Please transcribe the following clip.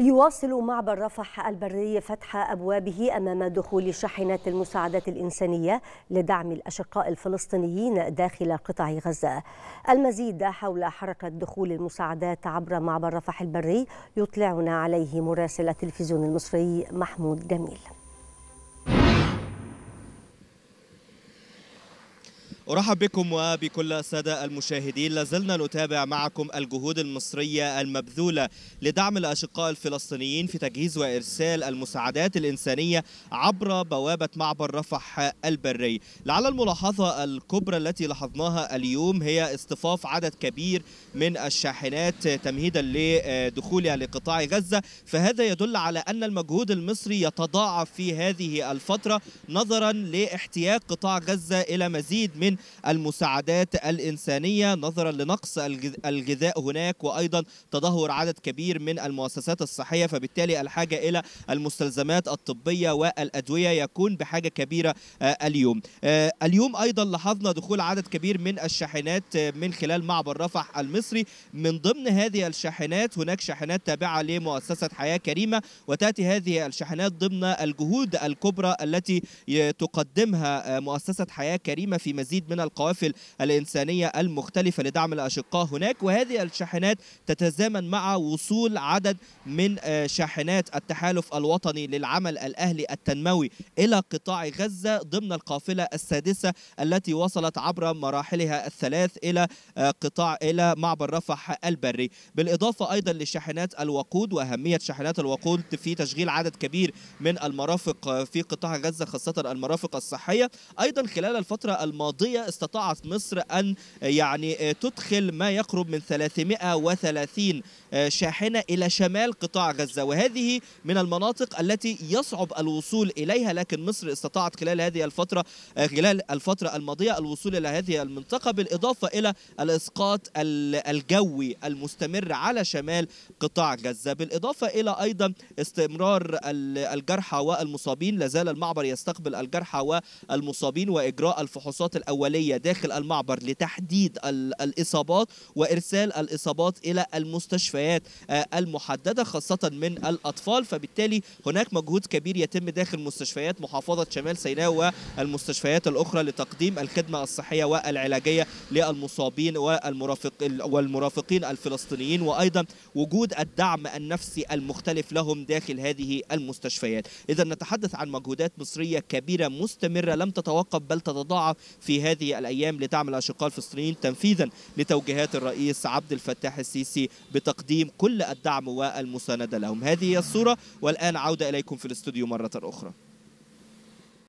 يواصل معبر رفح البري فتح أبوابه أمام دخول شاحنات المساعدات الإنسانية لدعم الأشقاء الفلسطينيين داخل قطاع غزة المزيد حول حركة دخول المساعدات عبر معبر رفح البري يطلعنا عليه مراسل التلفزيون المصري محمود جميل أرحب بكم وبكل السادة المشاهدين لازلنا نتابع معكم الجهود المصرية المبذولة لدعم الأشقاء الفلسطينيين في تجهيز وإرسال المساعدات الإنسانية عبر بوابة معبر رفح البري لعل الملاحظة الكبرى التي لاحظناها اليوم هي اصطفاف عدد كبير من الشاحنات تمهيدا لدخولها لقطاع غزة فهذا يدل على أن المجهود المصري يتضاعف في هذه الفترة نظرا لاحتياج قطاع غزة إلى مزيد من من المساعدات الإنسانية نظرا لنقص الغذاء هناك وأيضا تدهور عدد كبير من المؤسسات الصحية فبالتالي الحاجة إلى المستلزمات الطبية والأدوية يكون بحاجة كبيرة آه، اليوم آه، اليوم أيضا لاحظنا دخول عدد كبير من الشاحنات آه، من خلال معبر رفح المصري من ضمن هذه الشاحنات هناك شاحنات تابعة لمؤسسة حياة كريمة وتأتي هذه الشاحنات ضمن الجهود الكبرى التي تقدمها مؤسسة حياة كريمة في مزيد العديد من القوافل الإنسانية المختلفة لدعم الأشقاء هناك وهذه الشاحنات تتزامن مع وصول عدد من آه، شاحنات التحالف الوطني للعمل الأهلي التنموي إلى قطاع غزة ضمن القافلة السادسة التي وصلت عبر مراحلها الثلاث إلى آه، قطاع إلى معبر رفح البري بالإضافة أيضا لشاحنات الوقود وأهمية شاحنات الوقود في تشغيل عدد كبير من المرافق في قطاع غزة خاصة المرافق الصحية أيضا خلال الفترة الماضية الدولية استطاعت مصر أن آه، يعني آه، تدخل ما يقرب من 330 آه، شاحنة إلى شمال قطاع غزة وهذه من المناطق التي يصعب الوصول إليها لكن مصر استطاعت خلال هذه الفترة خلال الفترة الماضية الوصول إلى هذه المنطقة بالإضافة إلى الإسقاط الجوي المستمر على شمال قطاع غزة بالإضافة إلى أيضا استمرار الجرحى والمصابين لازال المعبر يستقبل الجرحى والمصابين وإجراء الفحوصات الأولية الأولية داخل المعبر لتحديد الإصابات وإرسال الإصابات إلى المستشفيات آه، المحددة خاصة من الأطفال فبالتالي هناك مجهود كبير يتم داخل مستشفيات محافظة شمال سيناء والمستشفيات الأخرى لتقديم الخدمة الصحية والعلاجية للمصابين والمرافق والمرافقين الفلسطينيين وأيضا وجود الدعم النفسي المختلف لهم داخل هذه المستشفيات إذا نتحدث عن مجهودات مصرية كبيرة مستمرة لم تتوقف بل تتضاعف في هذه هذه الأيام لدعم الأشقاء الفلسطينيين تنفيذا لتوجيهات الرئيس عبد الفتاح السيسي بتقديم كل الدعم والمساندة لهم هذه هي الصورة والآن عودة إليكم في الاستوديو مرة أخرى